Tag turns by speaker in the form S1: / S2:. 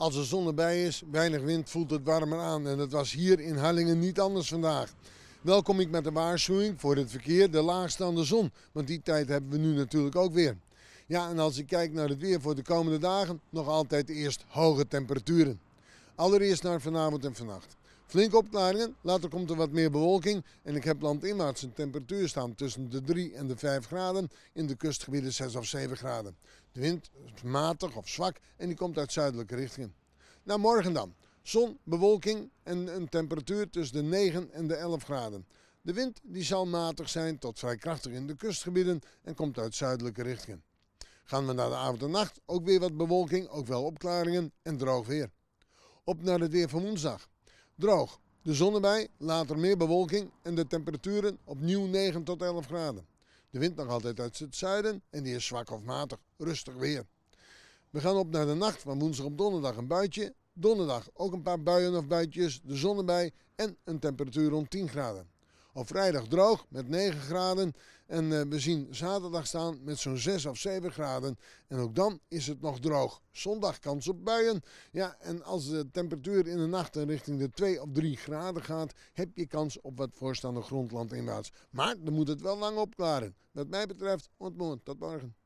S1: Als de zon erbij is, weinig wind, voelt het warmer aan. En dat was hier in Harlingen niet anders vandaag. Welkom ik met de waarschuwing voor het verkeer, de laagste aan de zon. Want die tijd hebben we nu natuurlijk ook weer. Ja, en als ik kijk naar het weer voor de komende dagen, nog altijd eerst hoge temperaturen. Allereerst naar vanavond en vannacht. Flinke opklaringen, later komt er wat meer bewolking en ik heb landinwaarts een temperatuur staan tussen de 3 en de 5 graden, in de kustgebieden 6 of 7 graden. De wind is matig of zwak en die komt uit zuidelijke richtingen. Nou, morgen dan. Zon, bewolking en een temperatuur tussen de 9 en de 11 graden. De wind die zal matig zijn tot vrij krachtig in de kustgebieden en komt uit zuidelijke richtingen. Gaan we naar de avond en nacht, ook weer wat bewolking, ook wel opklaringen en droog weer. Op naar het weer van woensdag. Droog, de zon erbij, later meer bewolking en de temperaturen opnieuw 9 tot 11 graden. De wind nog altijd uit het zuiden en die is zwak of matig, rustig weer. We gaan op naar de nacht van woensdag op donderdag een buitje. Donderdag ook een paar buien of buitjes, de zon erbij en een temperatuur rond 10 graden. Op vrijdag droog met 9 graden en eh, we zien zaterdag staan met zo'n 6 of 7 graden. En ook dan is het nog droog. Zondag kans op buien. Ja, en als de temperatuur in de nacht richting de 2 of 3 graden gaat, heb je kans op wat voorstaande grondland inwaarts. Maar dan moet het wel lang opklaren. Wat mij betreft, ontmoet. Tot morgen.